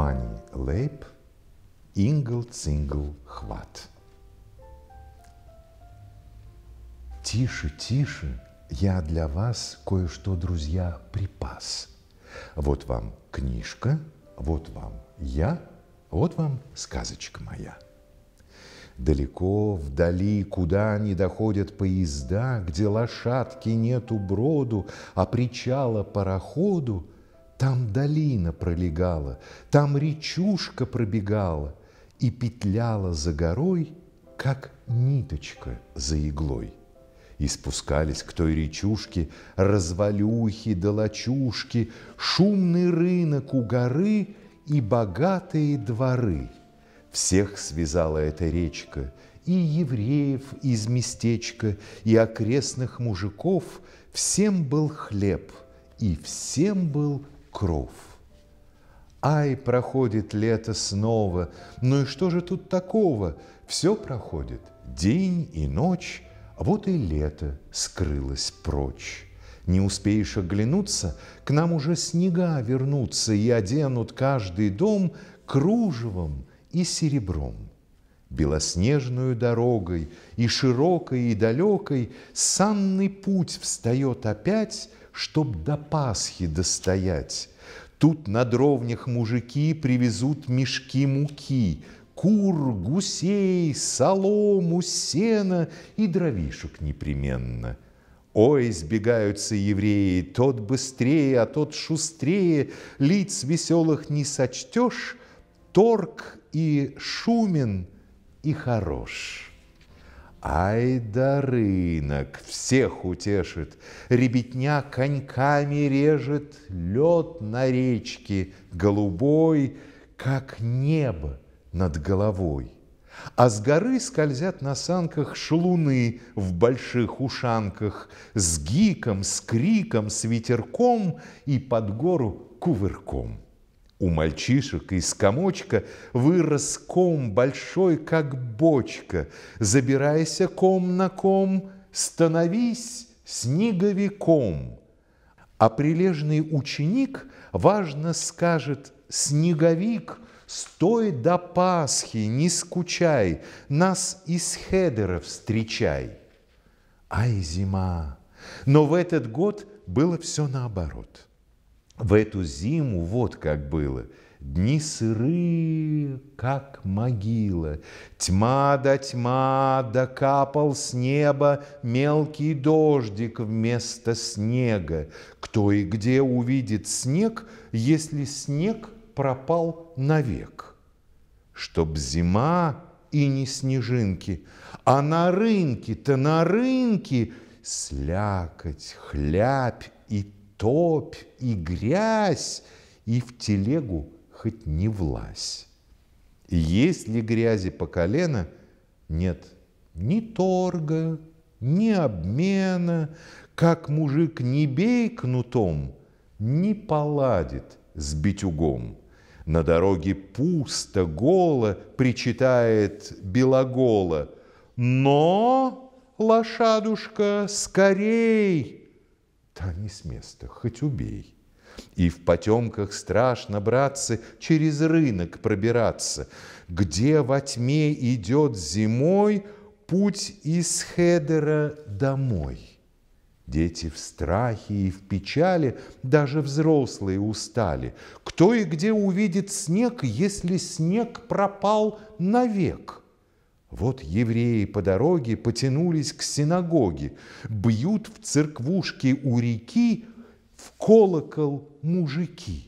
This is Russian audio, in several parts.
Мани Лейб, Ингл Цингл Хват. Тише, тише, я для вас кое-что, друзья, припас. Вот вам книжка, вот вам я, вот вам сказочка моя. Далеко, вдали, куда не доходят поезда, Где лошадки нету броду, а причала пароходу, там долина пролегала, там речушка пробегала и петляла за горой, как ниточка за иглой. И спускались к той речушке развалюхи долочушки, шумный рынок у горы и богатые дворы. Всех связала эта речка, и евреев из местечка, и окрестных мужиков, всем был хлеб, и всем был Кровь. Ай, проходит лето снова, ну и что же тут такого? Все проходит, день и ночь, а вот и лето скрылось прочь. Не успеешь оглянуться, к нам уже снега вернутся и оденут каждый дом кружевом и серебром. Белоснежную дорогой и широкой и далекой санный путь встает опять чтоб до Пасхи достоять. Тут на дровнях мужики привезут мешки муки, кур, гусей, солому, сена и дровишек непременно. О, избегаются евреи, тот быстрее, а тот шустрее, лиц веселых не сочтешь, торг и шумен и хорош. Ай да рынок всех утешит, Ребятня коньками режет Лед на речке голубой, Как небо над головой. А с горы скользят на санках шлуны в больших ушанках С гиком, с криком, с ветерком И под гору кувырком. У мальчишек из комочка вырос ком большой, как бочка. Забирайся ком на ком, становись снеговиком. А прилежный ученик важно скажет «снеговик», Стой до Пасхи, не скучай, Нас из хедера встречай. Ай, зима! Но в этот год было все наоборот – в эту зиму вот как было. Дни сыры, как могила, Тьма да тьма, да капал с неба Мелкий дождик вместо снега. Кто и где увидит снег, Если снег пропал навек? Чтоб зима и не снежинки, А на рынке-то на рынке Слякоть, хлябь топь и грязь, и в телегу хоть не влазь. есть ли грязи по колено? Нет ни торга, ни обмена, как мужик не бей кнутом, не поладит с битюгом. На дороге пусто, голо, причитает белоголо. Но, лошадушка, скорей! да не с места, хоть убей. И в потемках страшно, братцы, через рынок пробираться, где во тьме идет зимой путь из Хедера домой. Дети в страхе и в печали, даже взрослые устали. Кто и где увидит снег, если снег пропал навек? Вот евреи по дороге потянулись к синагоге, бьют в церквушке у реки в колокол мужики.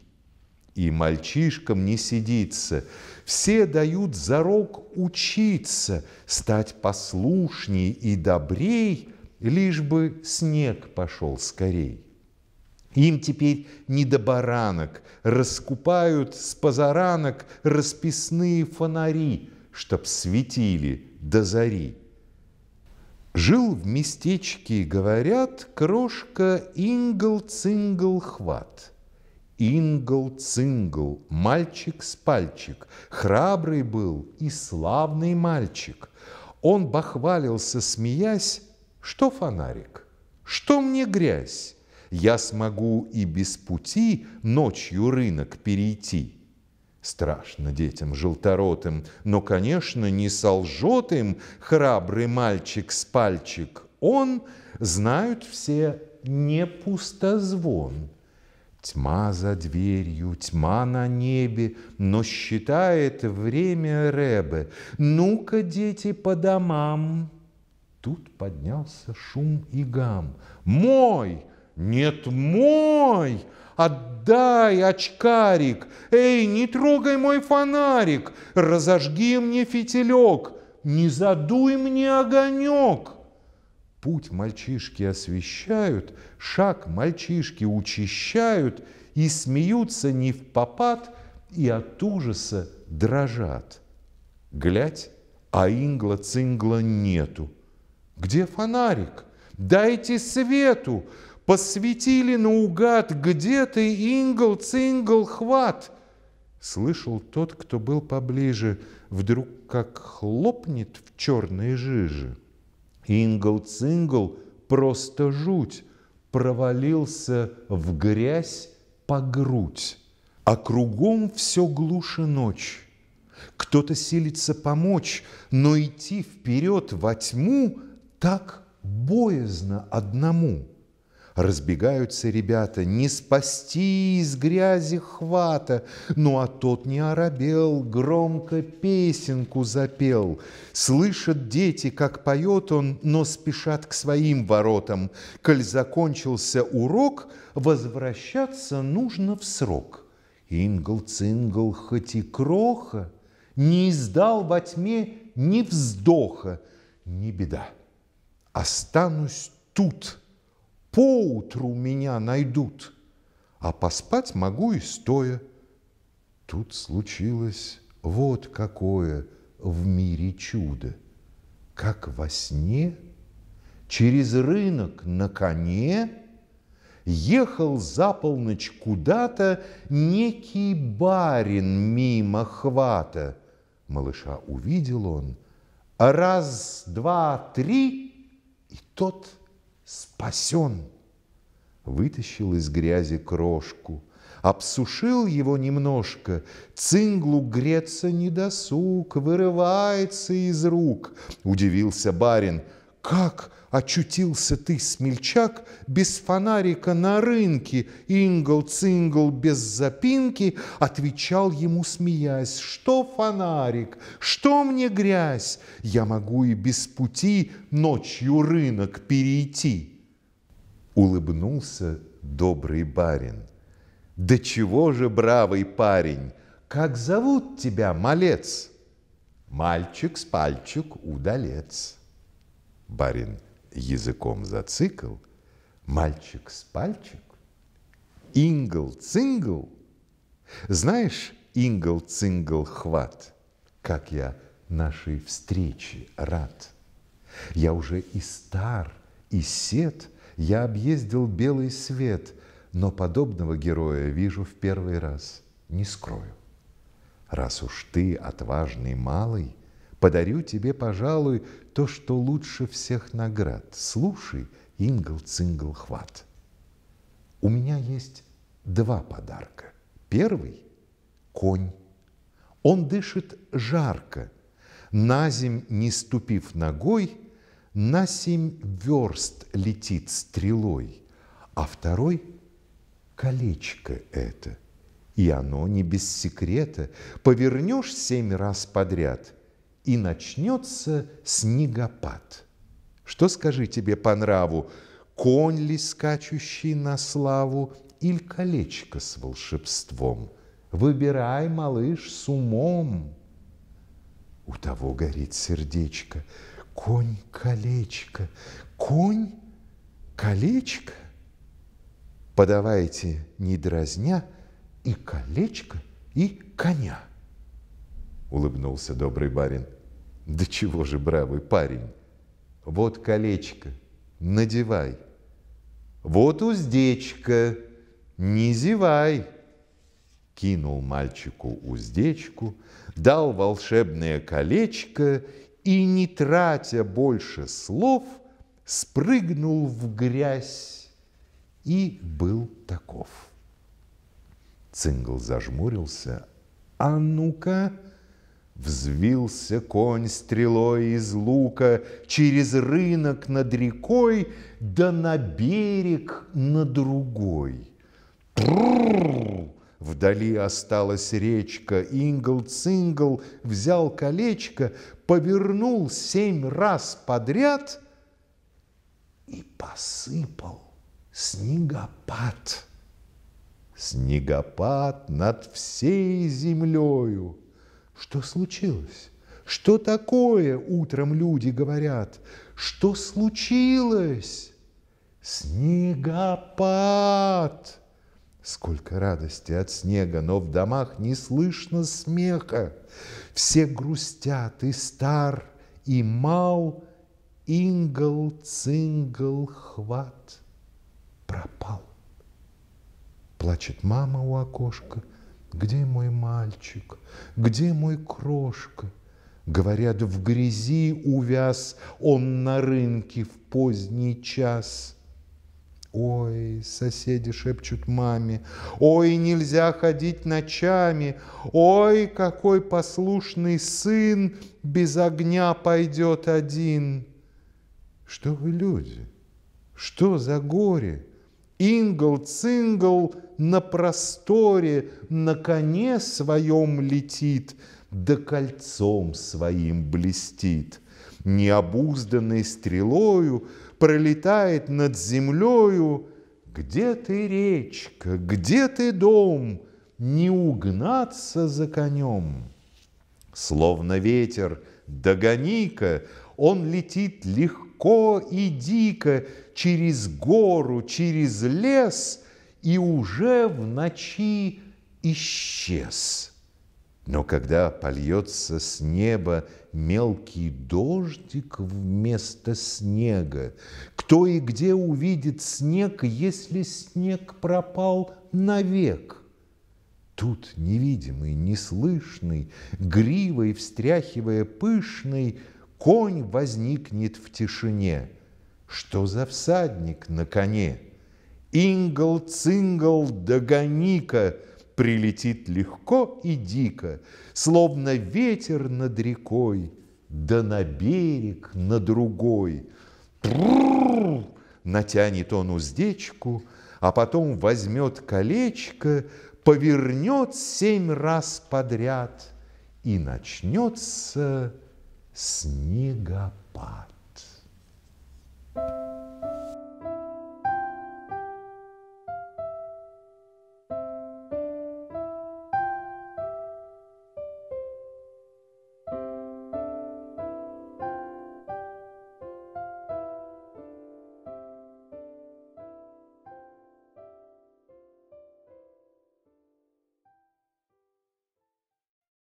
И мальчишкам не сидится, все дают зарок учиться, стать послушней и добрей, лишь бы снег пошел скорей. Им теперь не до баранок, раскупают с позаранок расписные фонари – чтоб светили до зари. Жил в местечке, говорят, крошка Ингл-Цингл-Хват. Ингл-Цингл, мальчик с пальчик, храбрый был и славный мальчик. Он бахвалился, смеясь, что фонарик, что мне грязь, я смогу и без пути ночью рынок перейти. Страшно детям желторотым, но, конечно, не солжет им храбрый мальчик с пальчик. Он, знают все, не пустозвон. Тьма за дверью, тьма на небе, но считает время Ребе. Ну-ка, дети, по домам. Тут поднялся шум и гам. Мой! Нет, мой! Отдай, очкарик! Эй, не трогай мой фонарик! Разожги мне фитилек! Не задуй мне огонек!» Путь мальчишки освещают, шаг мальчишки учащают и смеются не в попад, и от ужаса дрожат. Глядь, а ингла-цингла нету. Где фонарик? Дайте свету! Посветили наугад где ты, ингл, цингл, хват. Слышал тот, кто был поближе, вдруг как хлопнет в черной жиже. Ингл-цингл просто жуть, провалился в грязь по грудь. А кругом все глуше ночь. Кто-то силится помочь, но идти вперед во тьму так боязно одному. Разбегаются ребята, не спасти из грязи хвата, Ну а тот не оробел, громко песенку запел. Слышат дети, как поет он, но спешат к своим воротам. Коль закончился урок, возвращаться нужно в срок. Ингл-цингл, хоть и кроха, Не издал во тьме ни вздоха, не беда. Останусь тут — поутру меня найдут, а поспать могу и стоя. Тут случилось вот какое в мире чудо. Как во сне через рынок на коне ехал за полночь куда-то некий барин мимо хвата. Малыша увидел он. Раз, два, три, и тот – спасен. Вытащил из грязи крошку, обсушил его немножко, цинглу греться не досуг, вырывается из рук. Удивился барин, как очутился ты, смельчак, без фонарика на рынке, ингл-цингл без запинки, отвечал ему, смеясь, что фонарик, что мне грязь, я могу и без пути ночью рынок перейти. Улыбнулся добрый барин. Да чего же, бравый парень, как зовут тебя, малец? Мальчик с пальчик удалец. Барин – языком зацикл, мальчик с пальчик, ингл-цингл. Знаешь, ингл-цингл-хват, как я нашей встрече рад. Я уже и стар, и сед, я объездил белый свет, но подобного героя вижу в первый раз, не скрою. Раз уж ты, отважный малый, Подарю тебе, пожалуй, то, что лучше всех наград. Слушай, ингл-цингл-хват. У меня есть два подарка. Первый – конь. Он дышит жарко. На земь не ступив ногой, на семь верст летит стрелой. А второй – колечко это. И оно не без секрета. Повернешь семь раз подряд – и начнется снегопад. Что, скажи, тебе по нраву, конь ли скачущий на славу, или колечко с волшебством? Выбирай, малыш, с умом. У того горит сердечко. Конь колечко, конь колечко. Подавайте, не дразня, и колечко, и коня улыбнулся добрый барин. Да чего же, бравый парень, вот колечко, надевай. Вот уздечка, не зевай. Кинул мальчику уздечку, дал волшебное колечко и, не тратя больше слов, спрыгнул в грязь и был таков. Цингл зажмурился. «А ну-ка!» Взвился конь стрелой из лука Через рынок над рекой, Да на берег на другой. Вдали осталась речка, Ингл-цингл взял колечко, Повернул семь раз подряд И посыпал снегопад. Снегопад над всей землею — что случилось? Что такое, утром люди говорят? Что случилось? Снегопад! Сколько радости от снега, но в домах не слышно смеха. Все грустят, и стар, и мал, Ингл, цингл, хват пропал. Плачет мама у окошка – где мой мальчик? Где мой крошка? Говорят, в грязи увяз он на рынке в поздний час. Ой, соседи шепчут маме, ой, нельзя ходить ночами, ой, какой послушный сын без огня пойдет один. Что вы люди? Что за горе? Ингл-цингл на просторе на коне своем летит, да кольцом своим блестит. Необузданной стрелою пролетает над землею. Где ты, речка, где ты, дом? Не угнаться за конем. Словно ветер, догони-ка, он летит легко и дико, через гору, через лес и уже в ночи исчез. Но когда польется с неба мелкий дождик вместо снега, кто и где увидит снег, если снег пропал навек? Тут невидимый, неслышный, гривой встряхивая пышный, конь возникнет в тишине – что за всадник на коне? Ингл-цингл догоника Прилетит легко и дико, Словно ветер над рекой, Да на берег на другой. Тррррр! Натянет он уздечку, А потом возьмет колечко, Повернет семь раз подряд, И начнется снегопад.